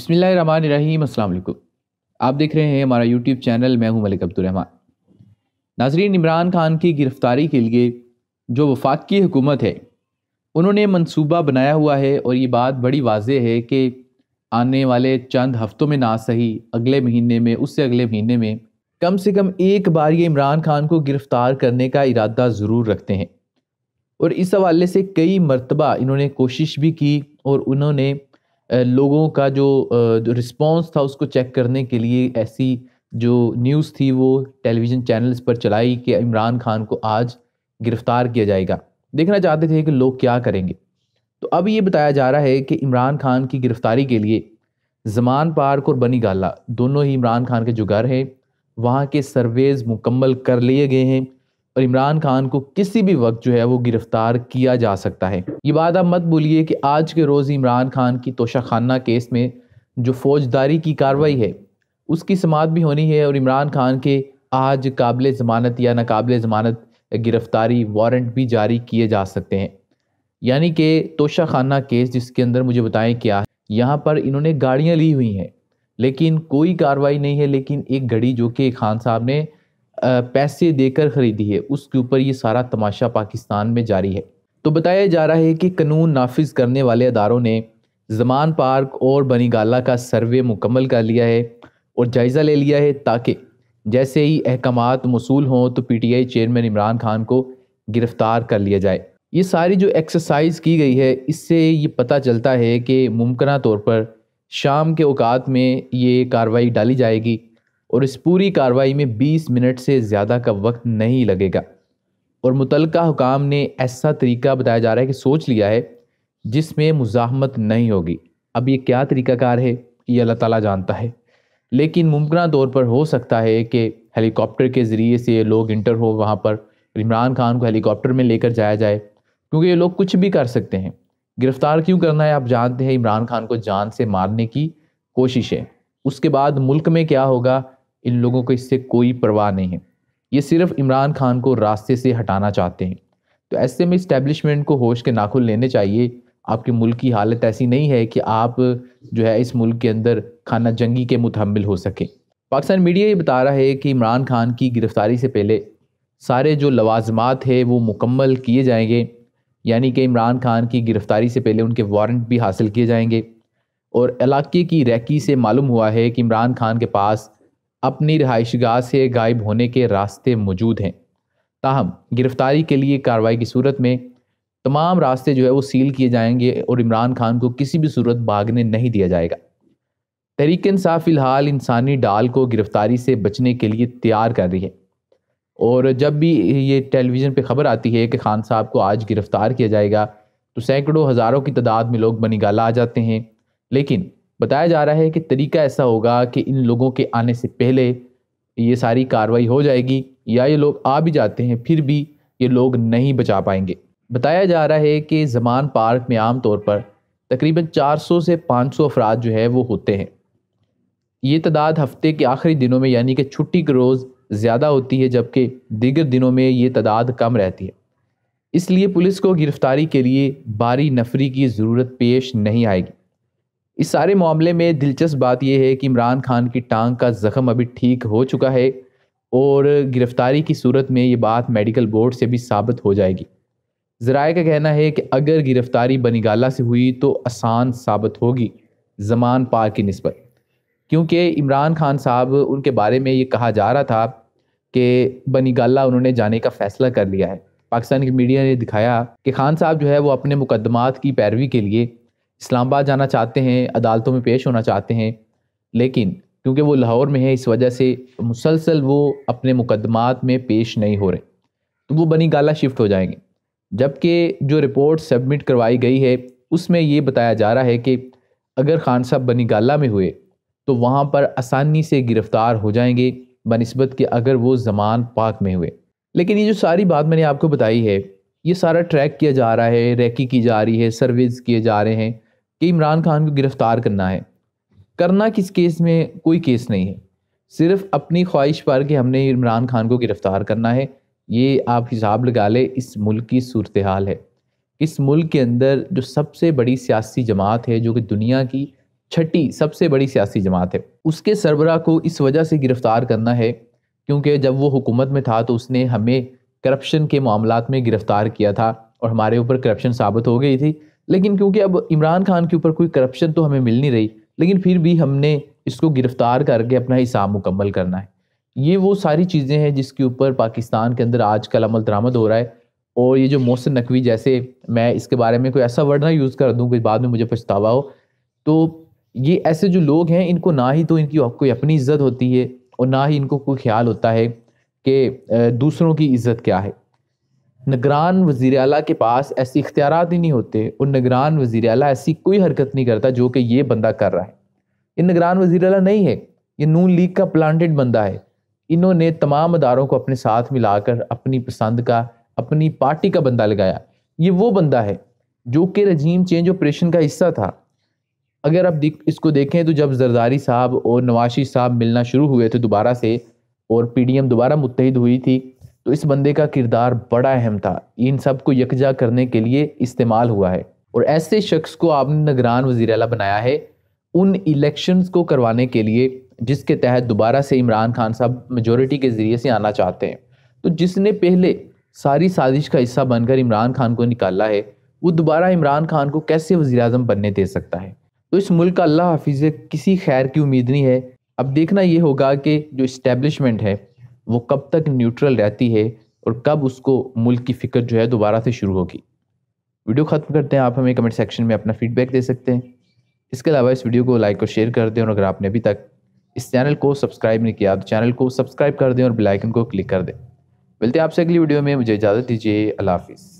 बसमीम आप देख रहे हैं हमारा यूट्यूब चैनल मैं हूं मलिक अब्दुलरहमान नाजरीन इमरान खान की गिरफ़्तारी के लिए जो वफाक की हुकूमत है उन्होंने मंसूबा बनाया हुआ है और ये बात बड़ी वाज है कि आने वाले चंद हफ्तों में ना सही अगले महीने में उससे अगले महीने में कम से कम एक बार ये इमरान खान को गिरफ़्तार करने का इरादा ज़रूर रखते हैं और इस हवाले से कई मरतबा इन्होंने कोशिश भी की और उन्होंने लोगों का जो रिस्पॉन्स था उसको चेक करने के लिए ऐसी जो न्यूज़ थी वो टेलीविज़न चैनल्स पर चलाई कि इमरान खान को आज गिरफ़्तार किया जाएगा देखना चाहते थे कि लोग क्या करेंगे तो अब ये बताया जा रहा है कि इमरान खान की गिरफ़्तारी के लिए जमान पार्क और बनी गाला दोनों ही इमरान खान के जो घर हैं वहाँ के सर्वेज़ मुकम्मल कर लिए गए हैं और इमरान खान को किसी भी वक्त जो है वो गिरफ्तार किया जा सकता है ये बात आप मत भूलिए कि आज के रोज़ इमरान खान की तोशाखाना केस में जो फौजदारी की कार्रवाई है उसकी समात भी होनी है और इमरान खान के आज काबिल ज़मानत या नाकबिल ज़मानत गिरफ़्तारी वारंट भी जारी किए जा सकते हैं यानी कि तोशा खाना केस जिसके अंदर मुझे बताएं क्या है यहाँ पर इन्होंने गाड़ियाँ ली हुई हैं लेकिन कोई कार्रवाई नहीं है लेकिन एक घड़ी जो कि खान साहब ने पैसे देकर खरीदी है उसके ऊपर ये सारा तमाशा पाकिस्तान में जारी है तो बताया जा रहा है कि कानून नाफिज करने वाले अदारों ने जमान पार्क और बनीगाला का सर्वे मुकम्मल कर लिया है और जायज़ा ले लिया है ताकि जैसे ही अहकाम मसूल हों तो P T I chairman Imran Khan को गिरफ़्तार कर लिया जाए ये सारी जो एक्सरसाइज की गई है इससे ये पता चलता है कि मुमकिन तौर पर शाम के अवकात में ये कार्रवाई डाली जाएगी और इस पूरी कार्रवाई में 20 मिनट से ज़्यादा का वक्त नहीं लगेगा और मुतल हुकाम ने ऐसा तरीका बताया जा रहा है कि सोच लिया है जिसमें मुजाहमत नहीं होगी अब ये क्या तरीकाकार है ये अल्लाह ताला जानता है लेकिन मुमकिन तौर पर हो सकता है कि हेलीकॉप्टर के ज़रिए से ये लोग इंटर हो वहाँ पर इमरान खान को हेलीकॉप्टर में लेकर जाया जाए क्योंकि ये लोग कुछ भी कर सकते हैं गिरफ़्तार क्यों करना है आप जानते हैं इमरान खान को जान से मारने की कोशिश है उसके बाद मुल्क में क्या होगा इन लोगों को इससे कोई परवाह नहीं है ये सिर्फ इमरान खान को रास्ते से हटाना चाहते हैं तो ऐसे में इस्टेब्लिशमेंट को होश के नाखुन लेने चाहिए आपके मुल्क की हालत ऐसी नहीं है कि आप जो है इस मुल्क के अंदर खाना जंगी के मुतहमल हो सकें पाकिस्तान मीडिया ये बता रहा है कि इमरान खान की गिरफ़्तारी से पहले सारे जो लवाजमात है वो मुकम्मल किए जाएंगे यानी कि इमरान खान की गिरफ़्तारी से पहले उनके वारंट भी हासिल किए जाएंगे और इलाके की रैकी से मालूम हुआ है कि इमरान खान के पास अपनी रिहाइश गाह से गायब होने के रास्ते मौजूद हैं ताहम गिरफ्तारी के लिए कार्रवाई की सूरत में तमाम रास्ते जो है वो सील किए जाएंगे और इमरान खान को किसी भी सूरत भागने नहीं दिया जाएगा तहरीक इंसाफ फिलहाल इंसानी डाल को गिरफ्तारी से बचने के लिए तैयार कर रही है और जब भी ये टेलीविज़न पे खबर आती है कि खान साहब को आज गिरफ़्तार किया जाएगा तो सैकड़ों हज़ारों की तादाद में लोग बनीगाला आ जाते हैं लेकिन बताया जा रहा है कि तरीका ऐसा होगा कि इन लोगों के आने से पहले ये सारी कार्रवाई हो जाएगी या ये लोग आ भी जाते हैं फिर भी ये लोग नहीं बचा पाएंगे बताया जा रहा है कि जमान पार्क में आम तौर पर तकरीबन 400 से 500 अफराद जो है वो होते हैं ये तादाद हफ्ते के आखिरी दिनों में यानी कि छुट्टी के रोज़ ज़्यादा होती है जबकि दीगर दिनों में ये तादाद कम रहती है इसलिए पुलिस को गिरफ़्तारी के लिए बारी नफरी की ज़रूरत पेश नहीं आएगी इस सारे मामले में दिलचस्प बात यह है कि इमरान खान की टांग का ज़ख़म अभी ठीक हो चुका है और गिरफ़्तारी की सूरत में ये बात मेडिकल बोर्ड से भी साबित हो जाएगी ज़राए का कहना है कि अगर गिरफ़्तारी बनीगाला से हुई तो आसान साबित होगी जमान पार की नस्बत क्योंकि इमरान खान साहब उनके बारे में ये कहा जा रहा था कि बनीगाला उन्होंने जाने का फ़ैसला कर लिया है पाकिस्तान की मीडिया ने दिखाया कि खान साहब जो है वो अपने मुकदमात की पैरवी के लिए इस्लामाबाद जाना चाहते हैं अदालतों में पेश होना चाहते हैं लेकिन क्योंकि वो लाहौर में है इस वजह से मुसलसल वो अपने मुकदमात में पेश नहीं हो रहे तो वो बनी गाला शिफ्ट हो जाएंगे जबकि जो रिपोर्ट सबमिट करवाई गई है उसमें ये बताया जा रहा है कि अगर खान साहब बनी गाला में हुए तो वहाँ पर आसानी से गिरफ़्तार हो जाएंगे बनस्बत के अगर वो जमान पाक में हुए लेकिन ये जो सारी बात मैंने आपको बताई है ये सारा ट्रैक किया जा रहा है रैकी की जा रही है सर्विस किए जा रहे हैं कि इमरान खान को गिरफ्तार करना है करना किस केस में कोई केस नहीं है सिर्फ अपनी ख्वाहिश पर कि हमने इमरान खान को गिरफ़्तार करना है ये आप हिसाब लगा ले इस मुल्क की सूरत हाल है इस मुल्क के अंदर जो सबसे बड़ी सियासी जमात है जो कि दुनिया की छठी सबसे बड़ी सियासी जमात है उसके सरबरा को इस वजह से गिरफ़्तार करना है क्योंकि जब वो हुकूमत में था तो उसने हमें करप्शन के मामला में गिरफ़्तार किया था और हमारे ऊपर करप्शन साबित हो गई थी लेकिन क्योंकि अब इमरान खान के ऊपर कोई करप्शन तो हमें मिल नहीं रही लेकिन फिर भी हमने इसको गिरफ्तार करके अपना हिसाब मुकम्मल करना है ये वो सारी चीज़ें हैं जिसके ऊपर पाकिस्तान के अंदर आज कल अमल दरामद हो रहा है और ये जो मोहसिन नकवी जैसे मैं इसके बारे में कोई ऐसा वर्ड ना यूज़ कर दूँ कि बाद में मुझे पछतावा हो तो ये ऐसे जो लोग हैं इनको ना ही तो इनकी कोई अपनी इज्जत होती है और ना ही इनको कोई ख्याल होता है कि दूसरों की इज्जत क्या है निगरान वजीर अला के पास ऐसे इख्तियार ही नहीं होते और निगरान वजीर अला ऐसी कोई हरकत नहीं करता जो कि ये बंदा कर रहा है ये निगरान वजीर अला नहीं है ये नून लीग का प्लान्टेड बंदा है इन्होंने तमाम अदारों को अपने साथ मिलाकर अपनी पसंद का अपनी पार्टी का बंदा लगाया ये वो बंदा है जो कि रजीम चेंज ऑपरेशन का हिस्सा था अगर आप इसको देखें तो जब जरदारी साहब और नवाशी साहब मिलना शुरू हुए थे दोबारा से और पीडीएम दोबारा मुतहद हुई थी तो इस बंदे का किरदार बड़ा अहम था इन सब को यकजा करने के लिए इस्तेमाल हुआ है और ऐसे शख्स को आपने नगरान वजीर अला बनाया है उन इलेक्शंस को करवाने के लिए जिसके तहत दोबारा से इमरान खान साहब मेजोरिटी के ज़रिए से आना चाहते हैं तो जिसने पहले सारी साजिश का हिस्सा बनकर इमरान खान को निकाला है वो दोबारा इमरान खान को कैसे वजी अजम बनने दे सकता है तो इस मुल्क का अल्लाह हाफिज़ किसी खैर की उम्मीद नहीं है अब देखना ये होगा कि जो इस्टेब्लिशमेंट है वो कब तक न्यूट्रल रहती है और कब उसको मुल्क की फ़िक्र जो है दोबारा से शुरू होगी वीडियो ख़त्म करते हैं आप हमें कमेंट सेक्शन में अपना फीडबैक दे सकते हैं इसके अलावा इस वीडियो को लाइक और शेयर कर दें और अगर आपने अभी तक इस चैनल को सब्सक्राइब नहीं किया तो चैनल को सब्सक्राइब कर दें और बेलाइकन को क्लिक कर दें मिलते हैं आपसे अगली वीडियो में मुझे इजाज़त दीजिए अल्लाह हाफिज़